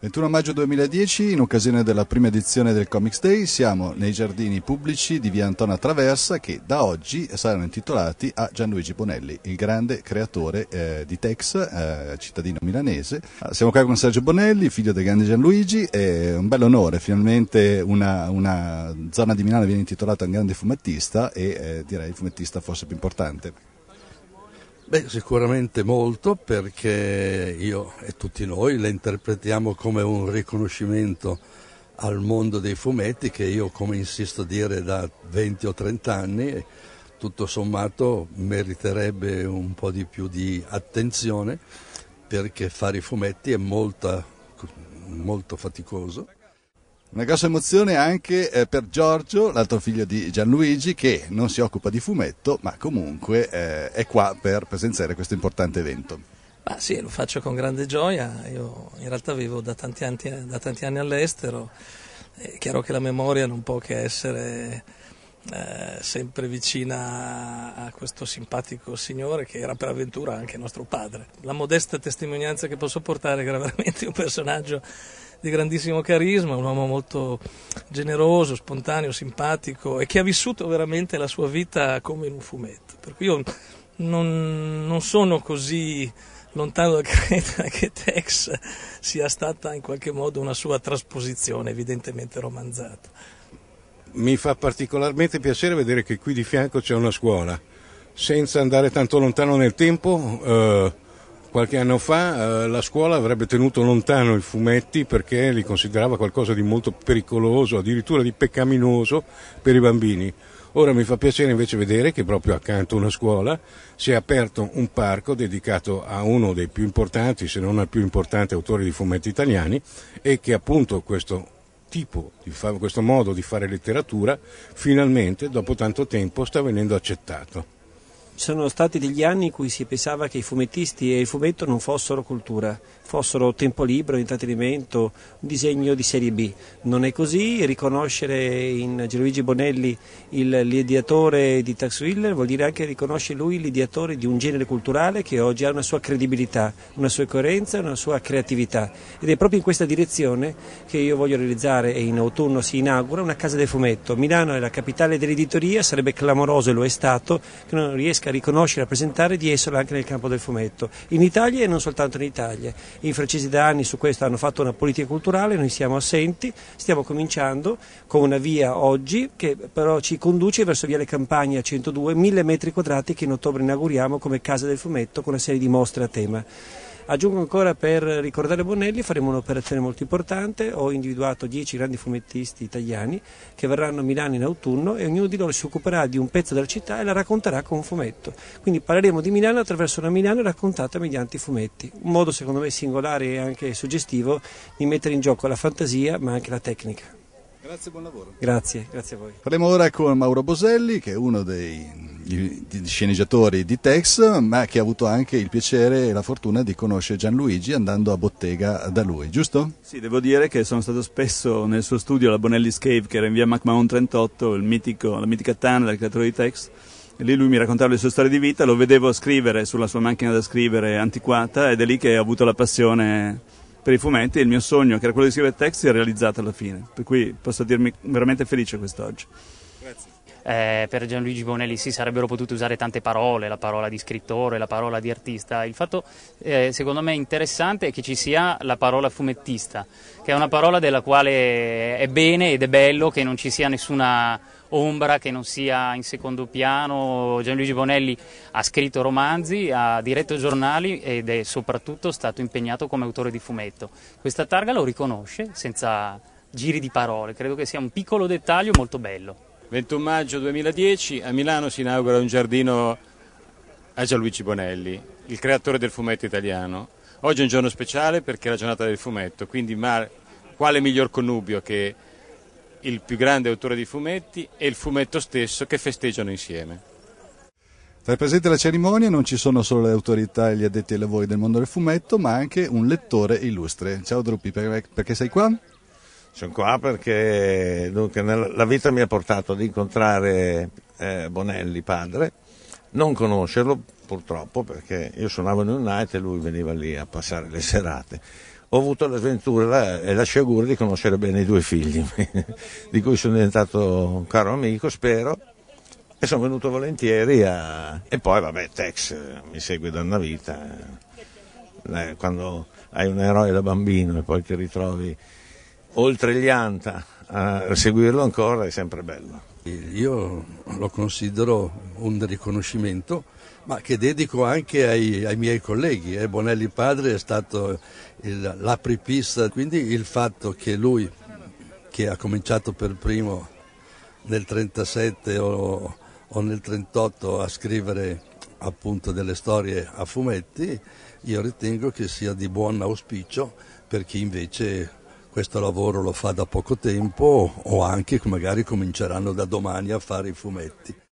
21 maggio 2010, in occasione della prima edizione del Comics Day, siamo nei giardini pubblici di via Antona Traversa che da oggi saranno intitolati a Gianluigi Bonelli, il grande creatore eh, di Tex, eh, cittadino milanese. Siamo qua con Sergio Bonelli, figlio del grande Gianluigi, è un bel onore, finalmente una, una, zona di Milano viene intitolata a un grande fumettista e eh, direi il fumettista forse più importante. Beh, sicuramente molto perché io e tutti noi la interpretiamo come un riconoscimento al mondo dei fumetti che io, come insisto a dire, da 20 o 30 anni tutto sommato meriterebbe un po' di più di attenzione perché fare i fumetti è molta, molto faticoso. Una grossa emozione anche eh, per Giorgio, l'altro figlio di Gianluigi, che non si occupa di fumetto, ma comunque eh, è qua per presenziare questo importante evento. Ma sì, lo faccio con grande gioia. Io in realtà vivo da tanti anni, eh, da tanti anni all'estero. È chiaro che la memoria non può che essere eh, sempre vicina a questo simpatico signore che era per avventura anche nostro padre. La modesta testimonianza che posso portare è che era veramente un personaggio di grandissimo carisma, un uomo molto generoso, spontaneo, simpatico e che ha vissuto veramente la sua vita come in un fumetto. Per cui io non, non sono così lontano da credere che Tex sia stata in qualche modo una sua trasposizione, evidentemente romanzata. Mi fa particolarmente piacere vedere che qui di fianco c'è una scuola. Senza andare tanto lontano nel tempo, eh Qualche anno fa eh, la scuola avrebbe tenuto lontano i fumetti perché li considerava qualcosa di molto pericoloso, addirittura di peccaminoso per i bambini. Ora mi fa piacere invece vedere che proprio accanto a una scuola si è aperto un parco dedicato a uno dei più importanti, se non al più importante autore di fumetti italiani e che appunto questo tipo, questo modo di fare letteratura finalmente dopo tanto tempo sta venendo accettato sono stati degli anni in cui si pensava che i fumettisti e il fumetto non fossero cultura, fossero tempo libero, intrattenimento, un disegno di serie B. Non è così, riconoscere in Gianluigi Bonelli il l'ideatore di Tax Wheeler vuol dire anche riconoscere lui l'ideatore di un genere culturale che oggi ha una sua credibilità, una sua coerenza, una sua creatività. Ed è proprio in questa direzione che io voglio realizzare e in autunno si inaugura una casa del fumetto. Milano è la capitale dell'editoria, sarebbe clamoroso e lo è stato che non riesca a riconoscere, conoscere e rappresentare di esserlo anche nel campo del fumetto, in Italia e non soltanto in Italia. I francesi da anni su questo hanno fatto una politica culturale, noi siamo assenti, stiamo cominciando con una via oggi che però ci conduce verso via Viale Campagna 102, 1000 metri quadrati che in ottobre inauguriamo come casa del fumetto con una serie di mostre a tema. Aggiungo ancora per ricordare Bonelli faremo un'operazione molto importante, ho individuato dieci grandi fumettisti italiani che verranno a Milano in autunno e ognuno di loro si occuperà di un pezzo della città e la racconterà con un fumetto. Quindi parleremo di Milano attraverso una Milano raccontata mediante i fumetti, un modo secondo me singolare e anche suggestivo di mettere in gioco la fantasia ma anche la tecnica. Grazie, buon lavoro. Grazie, grazie a voi. Parliamo ora con Mauro Boselli, che è uno dei sceneggiatori di Tex, ma che ha avuto anche il piacere e la fortuna di conoscere Gianluigi andando a bottega da lui, giusto? Sì, devo dire che sono stato spesso nel suo studio alla Bonelli's Cave, che era in via McMahon 38, mitico, la mitica Tana del creatore di Tex. E lì lui mi raccontava le sue storie di vita, lo vedevo scrivere sulla sua macchina da scrivere antiquata ed è lì che ho avuto la passione per i fumetti e il mio sogno, che era quello di scrivere text, si è realizzato alla fine. Per cui posso dirmi veramente felice quest'oggi. Grazie. Eh, per Gianluigi Bonelli si sì, sarebbero potute usare tante parole, la parola di scrittore, la parola di artista. Il fatto, eh, secondo me, interessante è che ci sia la parola fumettista, che è una parola della quale è bene ed è bello che non ci sia nessuna ombra che non sia in secondo piano. Gianluigi Bonelli ha scritto romanzi, ha diretto giornali ed è soprattutto stato impegnato come autore di fumetto. Questa targa lo riconosce senza giri di parole, credo che sia un piccolo dettaglio molto bello. 21 maggio 2010 a Milano si inaugura un giardino a Gianluigi Bonelli, il creatore del fumetto italiano. Oggi è un giorno speciale perché è la giornata del fumetto, quindi quale miglior connubio che il più grande autore di fumetti e il fumetto stesso che festeggiano insieme. Tra i presenti alla cerimonia non ci sono solo le autorità e gli addetti ai lavori del mondo del fumetto, ma anche un lettore illustre. Ciao Druppi, perché sei qua? Sono qua perché dunque, la vita mi ha portato ad incontrare eh, Bonelli padre, non conoscerlo purtroppo perché io suonavo in un night e lui veniva lì a passare le serate ho avuto la sventura eh, e la sciagura di conoscere bene i due figli, di cui sono diventato un caro amico, spero, e sono venuto volentieri a... E poi, vabbè, Tex eh, mi segue da una vita. Eh. Quando hai un eroe da bambino e poi ti ritrovi oltre gli anta a seguirlo ancora è sempre bello. Io lo considero un riconoscimento, ma che dedico anche ai, ai miei colleghi. Eh, Bonelli padre è stato il, l'apripista, quindi il fatto che lui, che ha cominciato per primo nel 37 o, o nel 38 a scrivere appunto delle storie a fumetti, io ritengo che sia di buon auspicio per chi invece questo lavoro lo fa da poco tempo o anche magari cominceranno da domani a fare i fumetti.